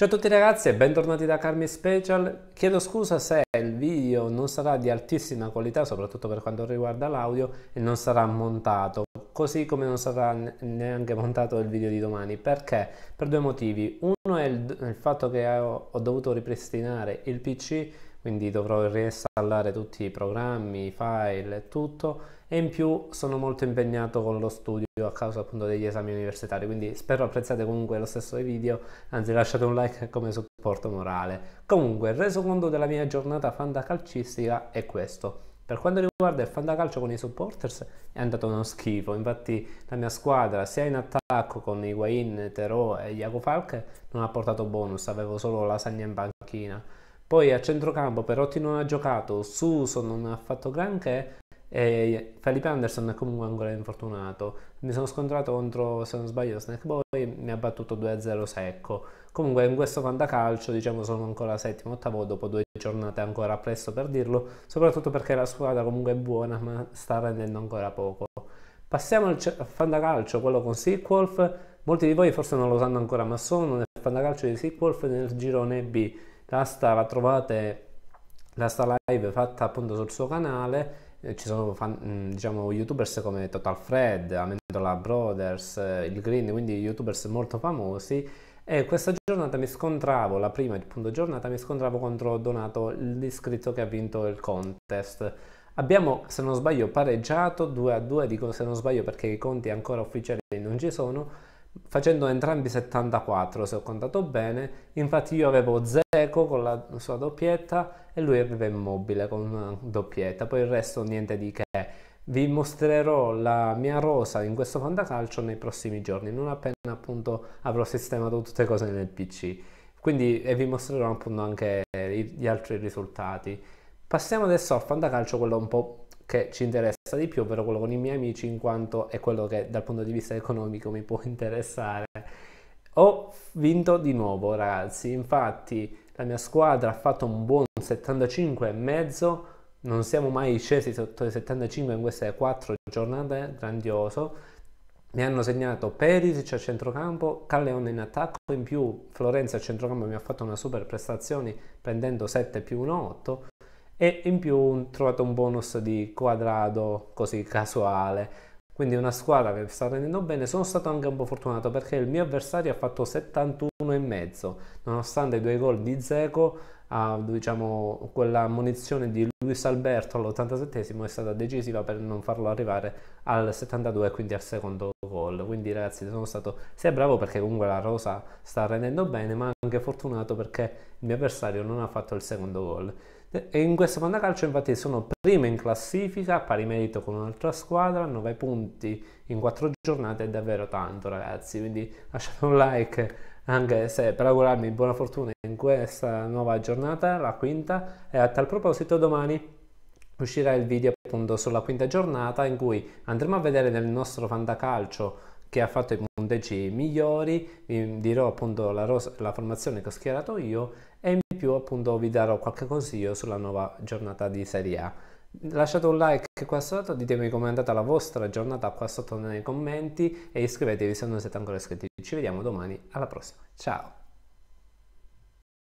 Ciao a tutti ragazzi e bentornati da Carmi Special. Chiedo scusa se il video non sarà di altissima qualità, soprattutto per quanto riguarda l'audio, e non sarà montato, così come non sarà neanche montato il video di domani. Perché? Per due motivi. Uno è il, il fatto che ho, ho dovuto ripristinare il PC quindi dovrò reinstallare tutti i programmi, i file e tutto e in più sono molto impegnato con lo studio a causa appunto degli esami universitari, quindi spero apprezzate comunque lo stesso video, anzi lasciate un like come supporto morale. Comunque, il resoconto della mia giornata fantacalcistica è questo. Per quanto riguarda il fantacalcio con i supporters è andato uno schifo, infatti la mia squadra sia in attacco con Higuain, Terò e Iaco Falk non ha portato bonus, avevo solo Lasagna in panchina. Poi a centrocampo Perotti non ha giocato, Suso non ha fatto granché e Felipe Anderson è comunque ancora infortunato. Mi sono scontrato contro, se non sbaglio, Snack Boy, mi ha battuto 2-0 secco. Comunque in questo fantacalcio diciamo sono ancora settimo, ottavo dopo due giornate ancora presto per dirlo, soprattutto perché la squadra comunque è buona ma sta rendendo ancora poco. Passiamo al c- fantacalcio, quello con Sequolf. Molti di voi forse non lo sanno ancora ma sono nel fantacalcio di Sequolf nel girone B. L'asta la trovate, l'asta live fatta appunto sul suo canale eh, ci sono fan, mm, diciamo, youtubers come Total Fred, Amendola Brothers, eh, il Green, quindi youtubers molto famosi. E questa giornata mi scontravo, la prima appunto, giornata mi scontravo contro Donato, l'iscritto che ha vinto il contest. Abbiamo, se non sbaglio, pareggiato 2 a 2, dico se non sbaglio perché i conti ancora ufficiali non ci sono facendo entrambi 74 se ho contato bene infatti io avevo Zeco con la sua doppietta e lui aveva Immobile con una doppietta poi il resto niente di che vi mostrerò la mia rosa in questo fantacalcio nei prossimi giorni non appena appunto avrò sistemato tutte le cose nel pc quindi e vi mostrerò appunto anche gli altri risultati passiamo adesso al fantacalcio quello un po' che ci interessa di più, ovvero quello con i miei amici, in quanto è quello che dal punto di vista economico mi può interessare. Ho vinto di nuovo, ragazzi. Infatti, la mia squadra ha fatto un buon 75,5. Non siamo mai scesi sotto i 75 in queste quattro giornate, grandioso. Mi hanno segnato Perisic a centrocampo, Calleone in attacco, in più Florenza a centrocampo mi ha fatto una super prestazione prendendo 7 più 1, 8 e in più ho trovato un bonus di quadrado così casuale quindi una squadra che sta rendendo bene sono stato anche un po' fortunato perché il mio avversario ha fatto 71,5 nonostante i due gol di Zeco diciamo quella munizione di Luis Alberto all'87 è stata decisiva per non farlo arrivare al 72 quindi al secondo gol quindi ragazzi sono stato sia bravo perché comunque la rosa sta rendendo bene ma anche fortunato perché il mio avversario non ha fatto il secondo gol e in questo Fantacalcio infatti sono prima in classifica, pari merito con un'altra squadra, 9 punti in 4 giornate è davvero tanto ragazzi, quindi lasciate un like anche se per augurarmi buona fortuna in questa nuova giornata, la quinta, e a tal proposito domani uscirà il video appunto sulla quinta giornata in cui andremo a vedere nel nostro fantacalcio che ha fatto i punteggi migliori, vi dirò appunto la, la formazione che ho schierato io più appunto vi darò qualche consiglio sulla nuova giornata di Serie A. Lasciate un like qua sotto, ditemi com'è andata la vostra giornata qua sotto nei commenti e iscrivetevi se non siete ancora iscritti. Ci vediamo domani, alla prossima, ciao!